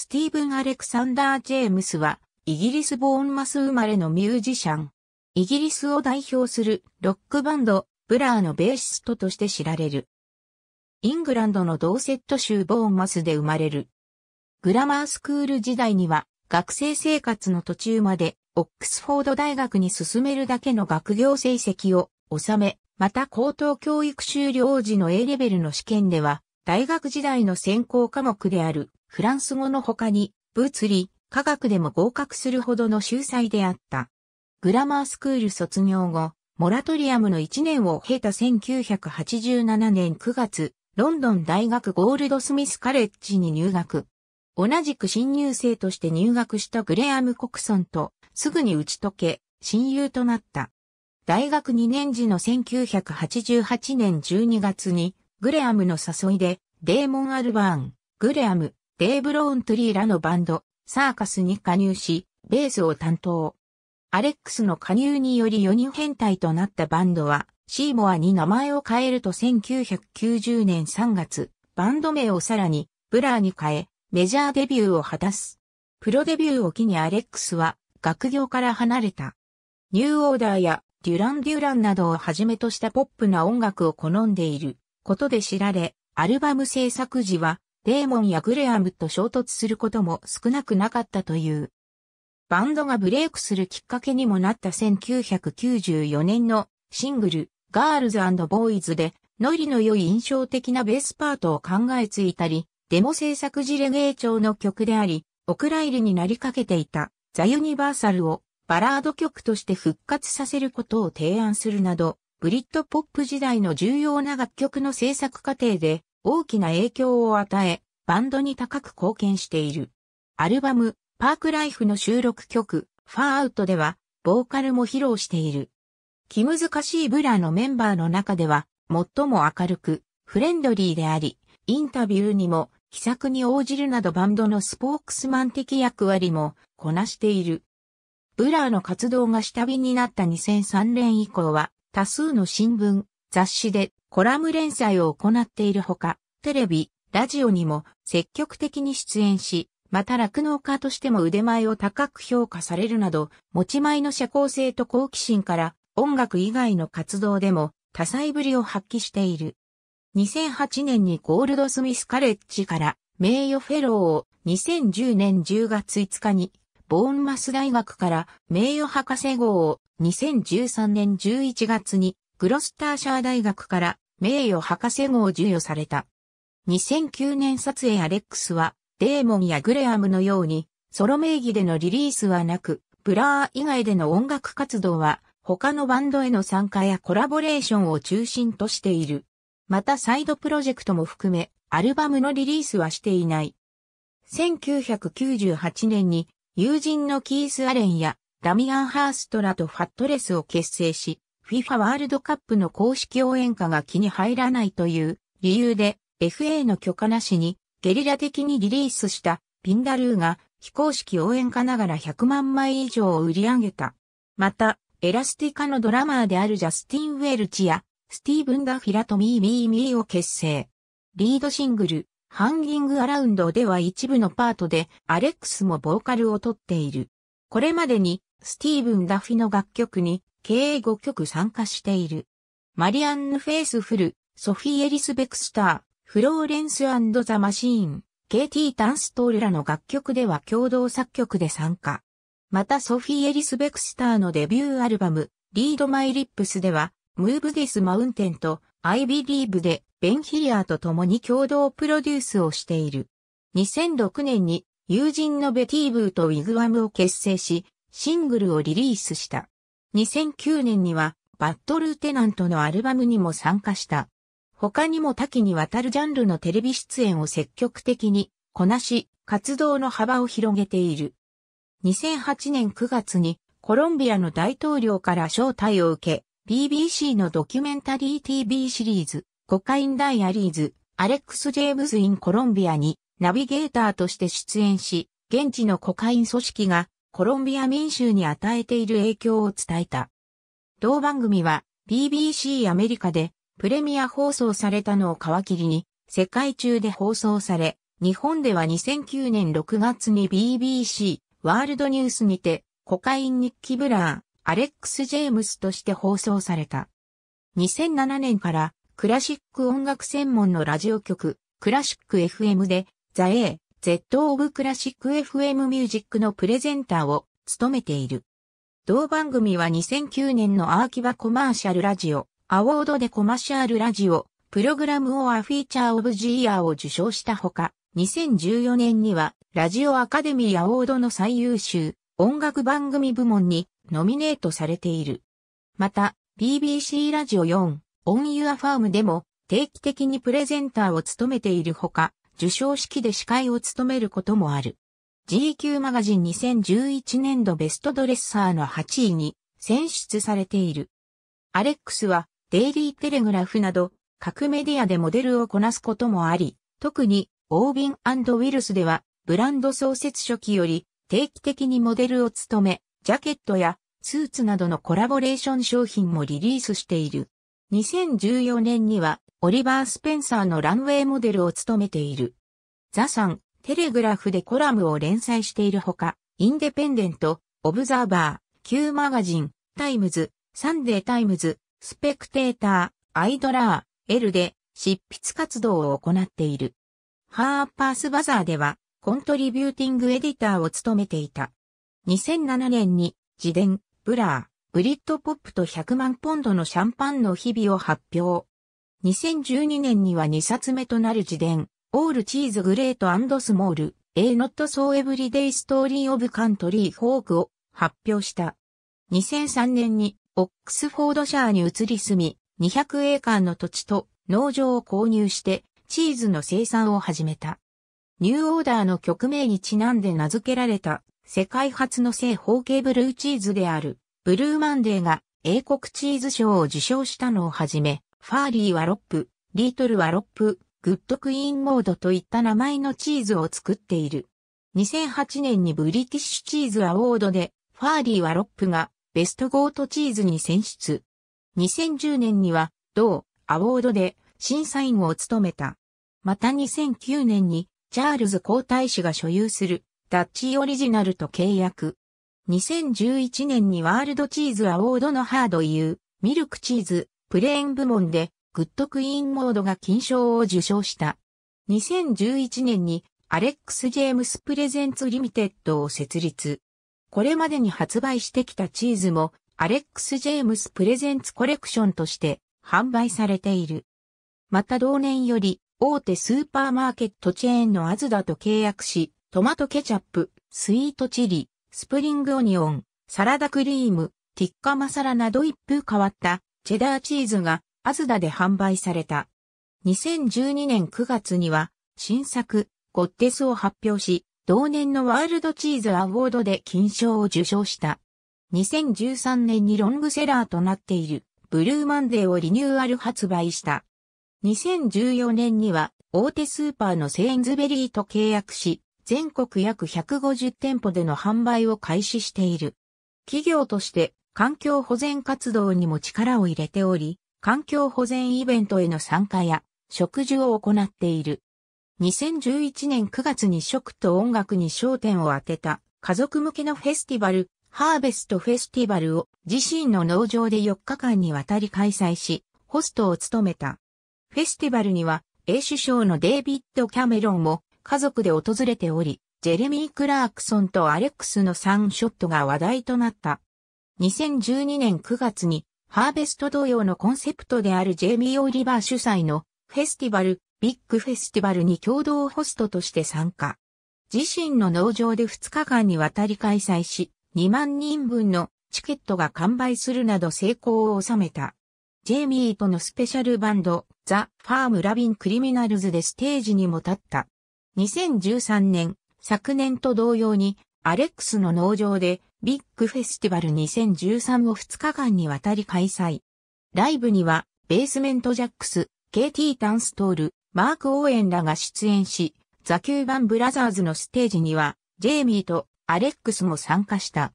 スティーブン・アレクサンダー・ジェームスは、イギリス・ボーンマス生まれのミュージシャン。イギリスを代表するロックバンド、ブラーのベーシストとして知られる。イングランドのドーセット州ボーンマスで生まれる。グラマースクール時代には、学生生活の途中まで、オックスフォード大学に進めるだけの学業成績を収め、また高等教育修了時の A レベルの試験では、大学時代の専攻科目であるフランス語の他に、物理、科学でも合格するほどの秀才であった。グラマースクール卒業後、モラトリアムの1年を経た1987年9月、ロンドン大学ゴールドスミスカレッジに入学。同じく新入生として入学したグレアム・コクソンとすぐに打ち解け、親友となった。大学2年時の1988年12月に、グレアムの誘いで、デーモン・アルバーン、グレアム、デイブ・ローントリーらのバンド、サーカスに加入し、ベースを担当。アレックスの加入により4人変態となったバンドは、シーモアに名前を変えると1990年3月、バンド名をさらに、ブラーに変え、メジャーデビューを果たす。プロデビューを機にアレックスは、学業から離れた。ニューオーダーや、デュラン・デュランなどをはじめとしたポップな音楽を好んでいることで知られ、アルバム制作時はデーモンやグレアムと衝突することも少なくなかったという。バンドがブレイクするきっかけにもなった1994年のシングル、ガールズボーイズで、ノリの良い印象的なベースパートを考えついたり、デモ制作時レゲエ調の曲であり、お蔵入りになりかけていたザ・ユニバーサルをバラード曲として復活させることを提案するなど、ブリッドポップ時代の重要な楽曲の制作過程で大きな影響を与え、バンドに高く貢献している。アルバム、パークライフの収録曲、ファーアウトでは、ボーカルも披露している。気難しいブラーのメンバーの中では、最も明るく、フレンドリーであり、インタビューにも、気さくに応じるなどバンドのスポークスマン的役割も、こなしている。ブラーの活動が下火になった2003年以降は、多数の新聞、雑誌でコラム連載を行っているほか、テレビ、ラジオにも積極的に出演し、また酪農家としても腕前を高く評価されるなど、持ち前の社交性と好奇心から音楽以外の活動でも多彩ぶりを発揮している。2008年にゴールドスミスカレッジから名誉フェローを2010年10月5日にボーンマス大学から名誉博士号を2013年11月にグロスターシャー大学から名誉博士号を授与された。2009年撮影アレックスは、デーモンやグレアムのように、ソロ名義でのリリースはなく、ブラー以外での音楽活動は、他のバンドへの参加やコラボレーションを中心としている。またサイドプロジェクトも含め、アルバムのリリースはしていない。1998年に、友人のキース・アレンや、ダミアン・ハーストラとファットレスを結成し、FIFA ワールドカップの公式応援歌が気に入らないという理由で FA の許可なしにゲリラ的にリリースしたピンダルーが非公式応援歌ながら100万枚以上を売り上げた。また、エラスティカのドラマーであるジャスティン・ウェルチやスティーブン・ダフィラとミー・ミー・ミーを結成。リードシングル、ハンギング・アラウンドでは一部のパートでアレックスもボーカルをとっている。これまでにスティーブン・ダフィの楽曲に経営5曲参加している。マリアンヌ・フェイスフル、ソフィー・エリス・ベクスター、フローレンスザ・マシーン、KT・ タンストールらの楽曲では共同作曲で参加。またソフィー・エリス・ベクスターのデビューアルバム、リード・マイ・リップスでは、ムーブ・ディス・マウンテンと、アイビリーブで、ベン・ヒリアーと共に共同プロデュースをしている。2006年に、友人のベティーブーとウィグワムを結成し、シングルをリリースした。2009年にはバッドルーテナントのアルバムにも参加した。他にも多岐にわたるジャンルのテレビ出演を積極的にこなし、活動の幅を広げている。2008年9月にコロンビアの大統領から招待を受け、BBC のドキュメンタリー TV シリーズ、コカインダイアリーズ、アレックス・ジェームズ・イン・コロンビアにナビゲーターとして出演し、現地のコカイン組織がコロンビア民衆に与えている影響を伝えた。同番組は BBC アメリカでプレミア放送されたのを皮切りに世界中で放送され、日本では2009年6月に BBC ワールドニュースにてコカイン日記ブラー、アレックス・ジェームスとして放送された。2007年からクラシック音楽専門のラジオ局、クラシック FM で、ザ・エ Z オブクラシック FM ミュージックのプレゼンターを務めている。同番組は2009年のアーキバコマーシャルラジオ、アォードでコマーシャルラジオ、プログラムオアフィーチャーオブジーヤーを受賞したほか、2014年にはラジオアカデミーアォードの最優秀音楽番組部門にノミネートされている。また、BBC ラジオ4、オンユアファームでも定期的にプレゼンターを務めているほか、授賞式で司会を務めることもある。GQ マガジン2011年度ベストドレッサーの8位に選出されている。アレックスはデイリーテレグラフなど各メディアでモデルをこなすこともあり、特にオービンウィルスではブランド創設初期より定期的にモデルを務め、ジャケットやスーツなどのコラボレーション商品もリリースしている。2014年にはオリバー・スペンサーのランウェイモデルを務めている。ザ・サン、テレグラフでコラムを連載しているほか、インデペンデント、オブザーバー、Q マガジン、タイムズ、サンデータイムズ、スペクテーター、アイドラー、L で執筆活動を行っている。ハーパースバザーでは、コントリビューティングエディターを務めていた。2007年に、自伝、ブラー、ブリッドポップと100万ポンドのシャンパンの日々を発表。2012年には2冊目となる自伝、オールチーズグレートスモール、A Not So Everyday Story of Country Folk を発表した。2003年にオックスフォードシャーに移り住み、200エーカーの土地と農場を購入してチーズの生産を始めた。ニューオーダーの曲名にちなんで名付けられた世界初の正方形ブルーチーズであるブルーマンデーが英国チーズ賞を受賞したのをはじめ、ファーリーはロップ、リートルはロップ、グッドクイーンモードといった名前のチーズを作っている。2008年にブリティッシュチーズアォードで、ファーリーはロップがベストゴートチーズに選出。2010年には、同アォードで審査員を務めた。また2009年に、チャールズ皇太子が所有するダッチオリジナルと契約。2011年にワールドチーズアォードのハードー、ミルクチーズ、プレーン部門でグッドクイーンモードが金賞を受賞した。2011年にアレックス・ジェームス・プレゼンツ・リミテッドを設立。これまでに発売してきたチーズもアレックス・ジェームス・プレゼンツ・コレクションとして販売されている。また同年より大手スーパーマーケットチェーンのアズダと契約し、トマトケチャップ、スイートチリ、スプリングオニオン、サラダクリーム、ティッカマサラなど一風変わったチェダーチーズがアズダで販売された。2012年9月には新作ゴッテスを発表し、同年のワールドチーズアォードで金賞を受賞した。2013年にロングセラーとなっているブルーマンデーをリニューアル発売した。2014年には大手スーパーのセインズベリーと契約し、全国約150店舗での販売を開始している。企業として環境保全活動にも力を入れており、環境保全イベントへの参加や植樹を行っている。2011年9月に食と音楽に焦点を当てた家族向けのフェスティバル、ハーベストフェスティバルを自身の農場で4日間にわたり開催し、ホストを務めた。フェスティバルには、英首相のデイビッド・キャメロンも家族で訪れており、ジェレミー・クラークソンとアレックスのサンショットが話題となった。2012年9月にハーベスト同様のコンセプトであるジェイミー・オリバー主催のフェスティバル、ビッグフェスティバルに共同ホストとして参加。自身の農場で2日間にわたり開催し、2万人分のチケットが完売するなど成功を収めた。ジェイミーとのスペシャルバンド、ザ・ファーム・ラビン・クリミナルズでステージにも立った。2013年、昨年と同様に、アレックスの農場でビッグフェスティバル2013を2日間にわたり開催。ライブには、ベースメントジャックス、KT タンストール、マーク・オーエンらが出演し、ザ・キューバン・ブラザーズのステージには、ジェイミーとアレックスも参加した。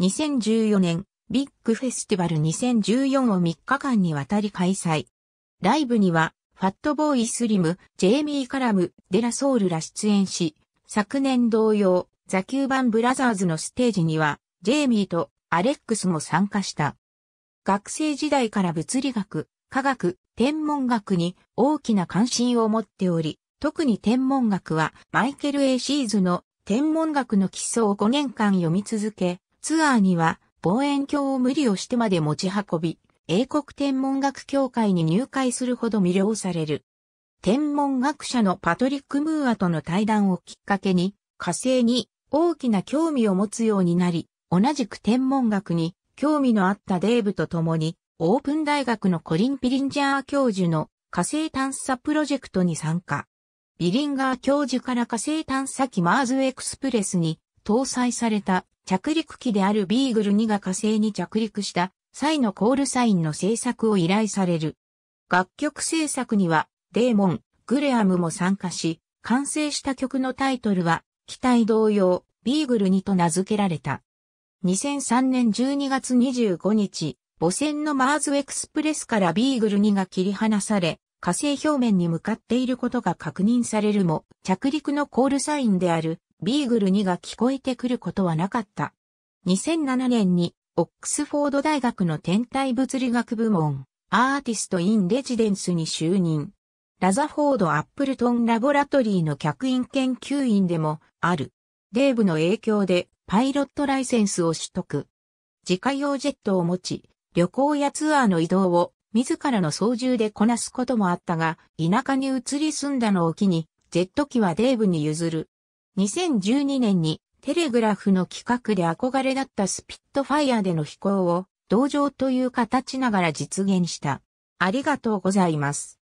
2014年、ビッグフェスティバル2014を3日間にわたり開催。ライブには、ファットボーイ・スリム、ジェイミー・カラム、デラ・ソウルら出演し、昨年同様、ザ・キューバン・ブラザーズのステージには、ジェイミーとアレックスも参加した。学生時代から物理学、科学、天文学に大きな関心を持っており、特に天文学はマイケル・エシーズの天文学の基礎を5年間読み続け、ツアーには望遠鏡を無理をしてまで持ち運び、英国天文学協会に入会するほど魅了される。天文学者のパトリック・ムーアとの対談をきっかけに、火星に大きな興味を持つようになり、同じく天文学に興味のあったデーブと共に、オープン大学のコリン・ピリンジャー教授の火星探査プロジェクトに参加。ビリンガー教授から火星探査機マーズエクスプレスに搭載された着陸機であるビーグル2が火星に着陸した際のコールサインの制作を依頼される。楽曲制作にはデーモン、グレアムも参加し、完成した曲のタイトルは、機体同様、ビーグル2と名付けられた。2003年12月25日、母船のマーズエクスプレスからビーグル2が切り離され、火星表面に向かっていることが確認されるも、着陸のコールサインであるビーグル2が聞こえてくることはなかった。2007年に、オックスフォード大学の天体物理学部門、アーティスト・イン・レジデンスに就任。ラザフォード・アップルトン・ラボラトリーの客員研究員でもある。デーブの影響でパイロットライセンスを取得。自家用ジェットを持ち、旅行やツアーの移動を自らの操縦でこなすこともあったが、田舎に移り住んだのを機に、ジェット機はデーブに譲る。2012年にテレグラフの企画で憧れだったスピットファイアでの飛行を、同情という形ながら実現した。ありがとうございます。